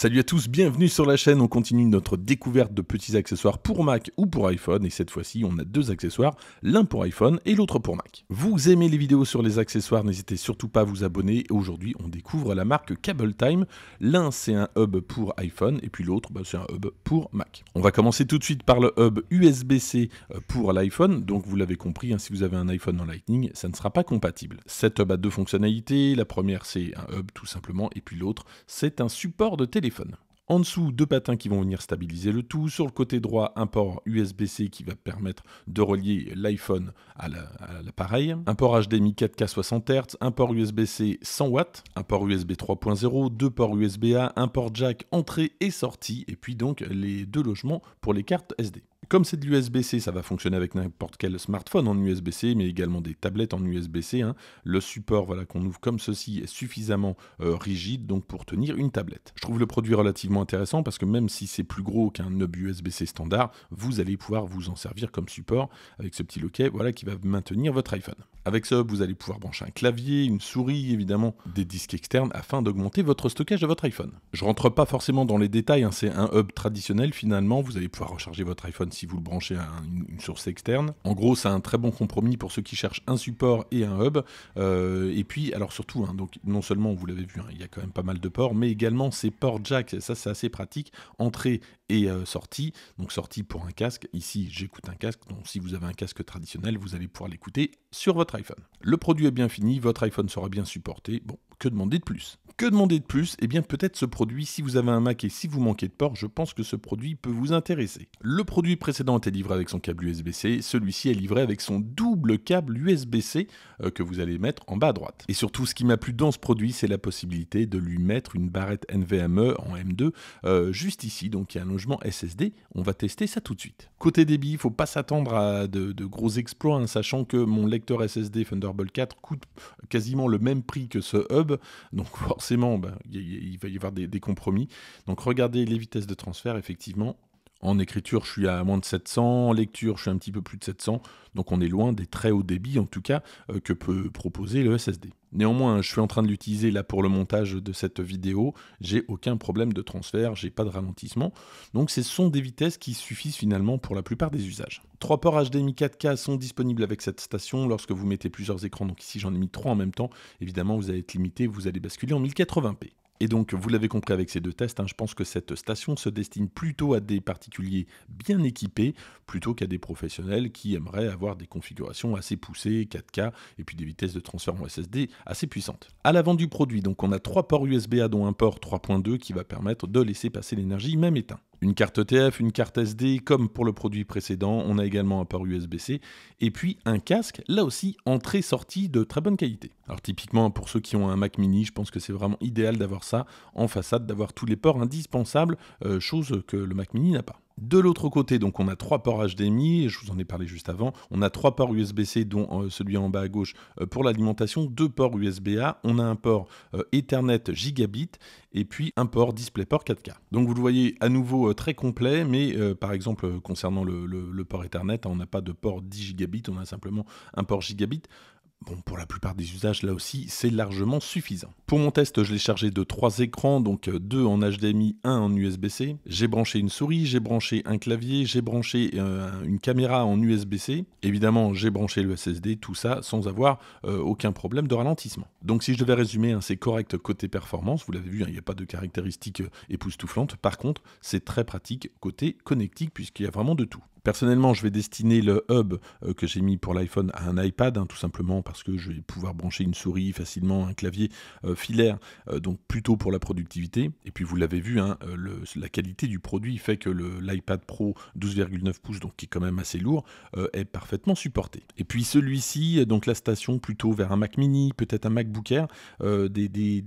Salut à tous, bienvenue sur la chaîne. On continue notre découverte de petits accessoires pour Mac ou pour iPhone. Et cette fois-ci, on a deux accessoires, l'un pour iPhone et l'autre pour Mac. Vous aimez les vidéos sur les accessoires, n'hésitez surtout pas à vous abonner. Aujourd'hui, on découvre la marque CableTime, L'un, c'est un hub pour iPhone et puis l'autre, bah, c'est un hub pour Mac. On va commencer tout de suite par le hub USB-C euh, pour l'iPhone. Donc, vous l'avez compris, hein, si vous avez un iPhone en Lightning, ça ne sera pas compatible. Cet hub a deux fonctionnalités. La première, c'est un hub tout simplement. Et puis l'autre, c'est un support de téléphone. En dessous, deux patins qui vont venir stabiliser le tout. Sur le côté droit, un port USB-C qui va permettre de relier l'iPhone à l'appareil. un port HDMI 4K 60 Hz, un port USB-C 100 w un port USB 3.0, deux ports USB-A, un port jack entrée et sortie, et puis donc les deux logements pour les cartes SD. Comme c'est de l'USB-C, ça va fonctionner avec n'importe quel smartphone en USB-C, mais également des tablettes en USB-C. Hein. Le support voilà, qu'on ouvre comme ceci est suffisamment euh, rigide donc pour tenir une tablette. Je trouve le produit relativement intéressant parce que même si c'est plus gros qu'un hub USB-C standard, vous allez pouvoir vous en servir comme support avec ce petit loquet voilà, qui va maintenir votre iPhone. Avec ce hub, vous allez pouvoir brancher un clavier, une souris, évidemment des disques externes afin d'augmenter votre stockage de votre iPhone. Je rentre pas forcément dans les détails, hein, c'est un hub traditionnel finalement, vous allez pouvoir recharger votre iPhone si vous le branchez à une, source externe. En gros, c'est un très bon compromis pour ceux qui cherchent un support et un hub. Euh, et puis, alors surtout, hein, donc, non seulement vous l'avez vu, hein, il y a quand même pas mal de ports, mais également ces ports jack, ça c'est assez pratique, entrée et euh, sortie. Donc sortie pour un casque. Ici, j'écoute un casque. Donc si vous avez un casque traditionnel, vous allez pouvoir l'écouter sur votre iPhone. Le produit est bien fini, votre iPhone sera bien supporté. Bon, que demander de plus que demander de plus Eh bien peut-être ce produit, si vous avez un Mac et si vous manquez de port, je pense que ce produit peut vous intéresser. Le produit précédent était livré avec son câble USB-C, celui-ci est livré avec son double câble USB-C euh, que vous allez mettre en bas à droite. Et surtout ce qui m'a plu dans ce produit, c'est la possibilité de lui mettre une barrette NVMe en M2 euh, juste ici, donc il y a un logement SSD, on va tester ça tout de suite. Côté débit, il faut pas s'attendre à de, gros exploits, hein, sachant que mon lecteur SSD Thunderbolt 4 coûte quasiment le même prix que ce hub, donc forcément, bah, il, va y avoir des, des, compromis. Donc regardez les vitesses de transfert, effectivement, en écriture, je suis à moins de 700. En lecture, je suis un petit peu plus de 700. Donc on est loin des très hauts débits, en tout cas, euh, que peut proposer le SSD. Néanmoins, je suis en train de l'utiliser là pour le montage de cette vidéo. J'ai aucun problème de transfert, j'ai pas de ralentissement. Donc ce sont des vitesses qui suffisent finalement pour la plupart des usages. Trois ports HDMI 4K sont disponibles avec cette station lorsque vous mettez plusieurs écrans. Donc ici j'en ai mis trois en même temps. Évidemment, vous allez être limité, vous allez basculer en 1080p. Et donc, vous l'avez compris avec ces deux tests, hein, je pense que cette station se destine plutôt à des particuliers bien équipés, plutôt qu'à des professionnels qui aimeraient avoir des configurations assez poussées, 4K, et puis des vitesses de transfert en SSD assez puissantes. À l'avant du produit, donc, on a trois ports USB-A, dont un port 3.2 qui va permettre de laisser passer l'énergie même éteint. Une carte e TF, une carte SD, comme pour le produit précédent, on a également un port USB-C, et puis un casque, là aussi entrée-sortie de très bonne qualité. Alors typiquement pour ceux qui ont un Mac mini, je pense que c'est vraiment idéal d'avoir ça en façade, d'avoir tous les ports indispensables, euh, chose que le Mac mini n'a pas. De l'autre côté, donc on a trois ports HDMI, je vous en ai parlé juste avant. On a trois ports USB-C, dont euh, celui en bas à gauche euh, pour l'alimentation, deux ports USB-A, on a un port euh, Ethernet gigabit et puis un port DisplayPort 4K. Donc vous le voyez à nouveau très complet, mais par exemple concernant le, le port Ethernet, hein, on n'a pas de port 10 gigabit, on a simplement un port gigabit. Bon, pour la plupart des usages, là aussi, c'est largement suffisant. Pour mon test, je l'ai chargé de trois écrans, donc euh, deux en HDMI, un en USB-C. J'ai branché une souris, j'ai branché un clavier, j'ai branché euh, une caméra en USB-C. Évidemment, j'ai branché le SSD, tout ça sans avoir euh, aucun problème de ralentissement. Donc si je devais résumer, hein, c'est correct côté performance, vous l'avez vu, hein, il n'y a pas de caractéristiques époustouflantes. Par contre, c'est très pratique côté connectique, puisqu'il y a vraiment de tout. Personnellement, je vais destiner le hub euh, que j'ai mis pour l'iPhone à un iPad, hein, tout simplement parce que je vais pouvoir brancher une souris facilement, un clavier euh, filaire, euh, donc plutôt pour la productivité. Et puis vous l'avez vu, hein, la qualité du produit fait que l'iPad Pro 12,9 pouces, donc qui est quand même assez lourd, est parfaitement supporté. Et puis celui-ci, donc la station plutôt vers un Mac Mini, peut-être un MacBook Air, des,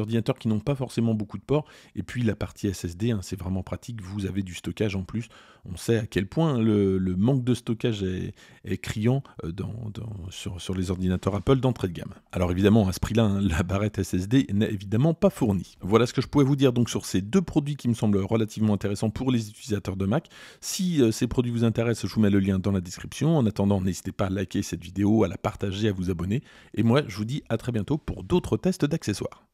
ordinateurs qui n'ont pas forcément beaucoup de ports. Et puis la partie SSD, hein, c'est vraiment pratique, vous avez du stockage en plus, on sait à quel point le, manque de stockage est, criant euh, dans, sur, les ordinateurs Apple d'entrée de gamme. Alors évidemment, à ce prix-là, hein, la barrette SSD n'est évidemment pas fournie. Voilà ce que je pouvais vous dire donc sur ces deux produits qui me semblent relativement intéressants pour les utilisateurs de Mac. Si euh, ces produits vous intéressent, je vous mets le lien dans la description. En attendant, n'hésitez pas à liker cette vidéo, à la partager, à vous abonner. Et moi, je vous dis à très bientôt pour d'autres tests d'accessoires.